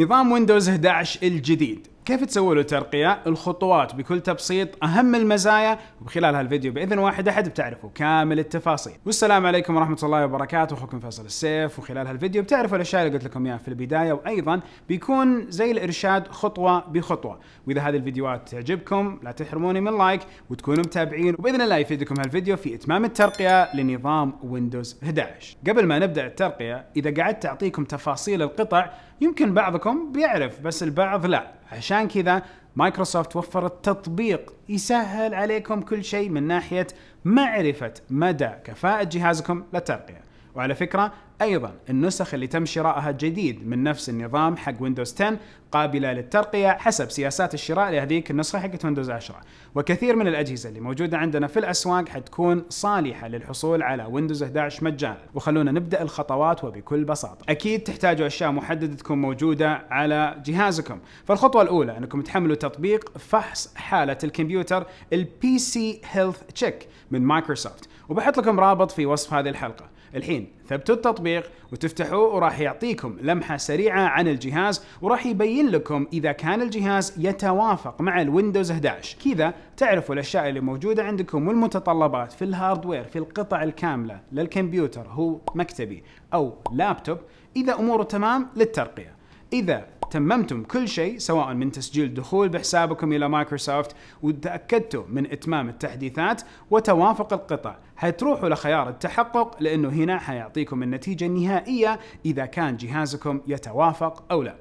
نظام ويندوز 11 الجديد كيف تسوي له ترقية؟ الخطوات بكل تبسيط أهم المزايا وبخلال هالفيديو بإذن واحد أحد بتعرفوا كامل التفاصيل والسلام عليكم ورحمة الله وبركاته أخوكم فيصل السيف وخلال هالفيديو بتعرفوا الأشياء اللي قلت لكم إياها في البداية وأيضا بيكون زي الإرشاد خطوة بخطوة وإذا هذه الفيديوهات تعجبكم لا تحرموني من لايك وتكونوا متابعين وبإذن الله يفيدكم هالفيديو في إتمام الترقية لنظام ويندوز 11 قبل ما نبدأ الترقية إذا قعدت أعطيكم تفاصيل القطع يمكن بعضكم بيعرف بس البعض لا عشان كذا مايكروسوفت وفرت تطبيق يسهل عليكم كل شيء من ناحية معرفة مدى كفاءة جهازكم للترقية وعلى فكرة أيضا النسخ اللي تم شرائها جديد من نفس النظام حق ويندوز 10 قابلة للترقية حسب سياسات الشراء لهذيك النسخة حقت ويندوز 10 وكثير من الأجهزة اللي موجودة عندنا في الأسواق حتكون صالحة للحصول على ويندوز 11 مجانا وخلونا نبدأ الخطوات وبكل بساطة أكيد تحتاجوا أشياء محددة تكون موجودة على جهازكم فالخطوة الأولى أنكم تحملوا تطبيق فحص حالة الكمبيوتر البي سي هيلث تشيك من مايكروسوفت وبحط لكم رابط في وصف هذه الحلقة الحين ثبتوا التطبيق وتفتحوه وراح يعطيكم لمحة سريعة عن الجهاز وراح يبين لكم إذا كان الجهاز يتوافق مع الويندوز 11 كذا تعرفوا الأشياء اللي موجودة عندكم والمتطلبات في الهاردوير في القطع الكاملة للكمبيوتر هو مكتبي أو لابتوب إذا أموره تمام للترقية إذا تممتم كل شيء سواء من تسجيل دخول بحسابكم إلى مايكروسوفت وتأكدتوا من إتمام التحديثات وتوافق القطع هتروحوا لخيار التحقق لأنه هنا حيعطيكم النتيجة النهائية إذا كان جهازكم يتوافق أو لا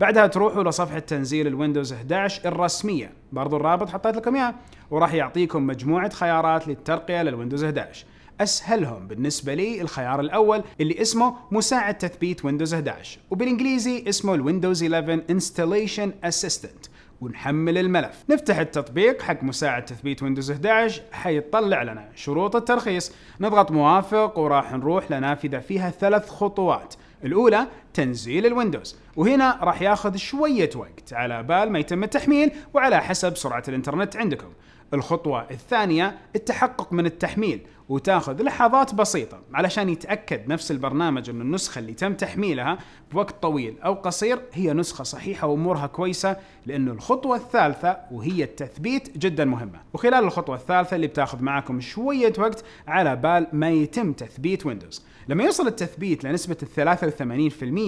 بعدها تروحوا لصفحة تنزيل الويندوز 11 الرسمية برضو الرابط حطيت لكم إياه وراح يعطيكم مجموعة خيارات للترقية للويندوز 11 أسهلهم بالنسبة لي الخيار الأول اللي اسمه مساعد تثبيت ويندوز 11 وبالإنجليزي اسمه الويندوز 11 Installation Assistant ونحمل الملف نفتح التطبيق حق مساعد تثبيت ويندوز 11 حيطلع لنا شروط الترخيص نضغط موافق وراح نروح لنافذة فيها ثلاث خطوات الأولى تنزيل الويندوز وهنا راح ياخذ شوية وقت على بال ما يتم التحميل وعلى حسب سرعة الانترنت عندكم الخطوة الثانية التحقق من التحميل وتاخذ لحظات بسيطة علشان يتأكد نفس البرنامج أن النسخة اللي تم تحميلها بوقت طويل أو قصير هي نسخة صحيحة وأمورها كويسة لأن الخطوة الثالثة وهي التثبيت جدا مهمة وخلال الخطوة الثالثة اللي بتاخذ معاكم شوية وقت على بال ما يتم تثبيت ويندوز لما يوصل التثبيت لنسبة ال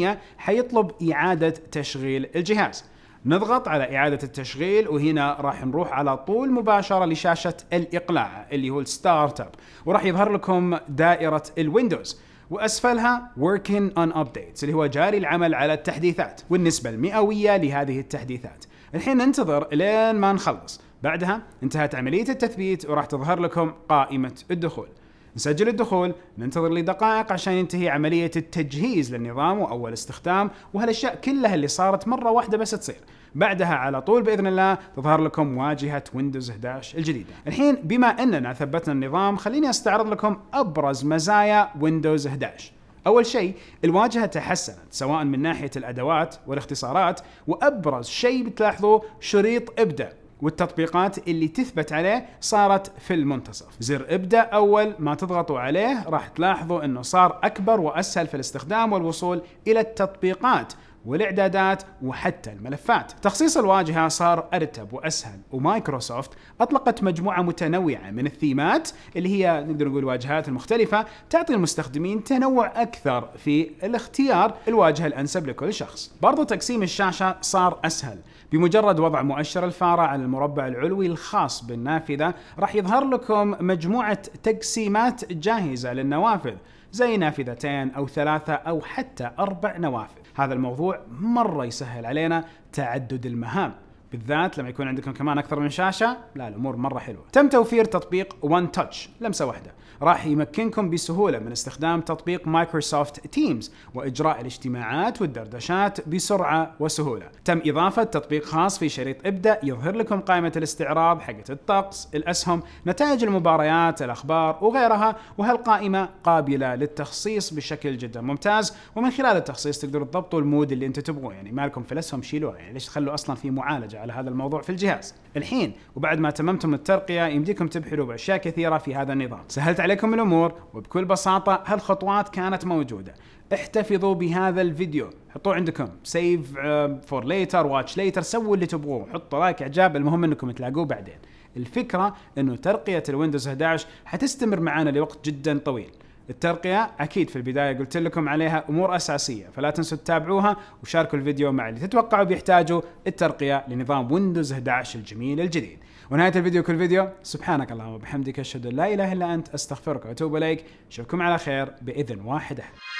الفلانيه حيطلب اعاده تشغيل الجهاز. نضغط على إعادة التشغيل وهنا راح نروح على طول مباشرة لشاشة الإقلاع اللي هو الستارت اب وراح يظهر لكم دائرة الويندوز وأسفلها Working on Updates اللي هو جاري العمل على التحديثات والنسبة المئوية لهذه التحديثات الحين ننتظر لين ما نخلص بعدها انتهت عملية التثبيت وراح تظهر لكم قائمة الدخول نسجل الدخول ننتظر لدقائق عشان ينتهي عملية التجهيز للنظام وأول استخدام وهالأشياء كلها اللي صارت مرة واحدة بس تصير بعدها على طول باذن الله تظهر لكم واجهه ويندوز 11 الجديده. الحين بما اننا ثبتنا النظام خليني استعرض لكم ابرز مزايا ويندوز 11. أول شيء الواجهة تحسنت سواء من ناحية الأدوات والاختصارات وأبرز شيء بتلاحظوه شريط إبدأ والتطبيقات اللي تثبت عليه صارت في المنتصف زر ابدأ أول ما تضغطوا عليه راح تلاحظوا أنه صار أكبر وأسهل في الاستخدام والوصول إلى التطبيقات والإعدادات وحتى الملفات تخصيص الواجهة صار أرتب وأسهل ومايكروسوفت أطلقت مجموعة متنوعة من الثيمات اللي هي نقدر نقول واجهات المختلفة تعطي المستخدمين تنوع أكثر في الاختيار الواجهة الأنسب لكل شخص برضو تقسيم الشاشة صار أسهل بمجرد وضع مؤشر الفارة على المربع العلوي الخاص بالنافذة راح يظهر لكم مجموعة تقسيمات جاهزة للنوافذ زي نافذتين أو ثلاثة أو حتى أربع نوافذ هذا الموضوع مرة يسهل علينا تعدد المهام بالذات لما يكون عندكم كمان اكثر من شاشه لا الامور مره حلوه تم توفير تطبيق وان تاتش لمسه واحده راح يمكنكم بسهوله من استخدام تطبيق مايكروسوفت تيمز واجراء الاجتماعات والدردشات بسرعه وسهوله تم اضافه تطبيق خاص في شريط ابدا يظهر لكم قائمه الاستعراض حقت الطقس الاسهم نتائج المباريات الاخبار وغيرها وهالقائمه قابله للتخصيص بشكل جدا ممتاز ومن خلال التخصيص تقدروا تضبطوا المود اللي انتم تبغوه يعني مالكم في الاسهم شيلوها يعني ليش تخلوا اصلا في معالجه على هذا الموضوع في الجهاز الحين وبعد ما تممتم الترقية يمديكم تبحروا بأشياء كثيرة في هذا النظام سهلت عليكم الأمور وبكل بساطة هالخطوات كانت موجودة احتفظوا بهذا الفيديو حطوه عندكم سيف فور ليتر واتش ليتر سووا اللي تبغوه حطوا لايك اعجاب المهم انكم تلاقوه بعدين الفكرة انه ترقية الويندوز 11 حتستمر معانا لوقت جدا طويل الترقية أكيد في البداية قلت لكم عليها أمور أساسية فلا تنسوا تتابعوها وشاركوا الفيديو مع اللي تتوقعوا بيحتاجوا الترقية لنظام ويندوز 11 الجميل الجديد ونهاية الفيديو كل فيديو سبحانك اللهم وبحمدك أشهد أن لا إله إلا أنت أستغفرك وأتوب إليك أشوفكم على خير بإذن واحد أحد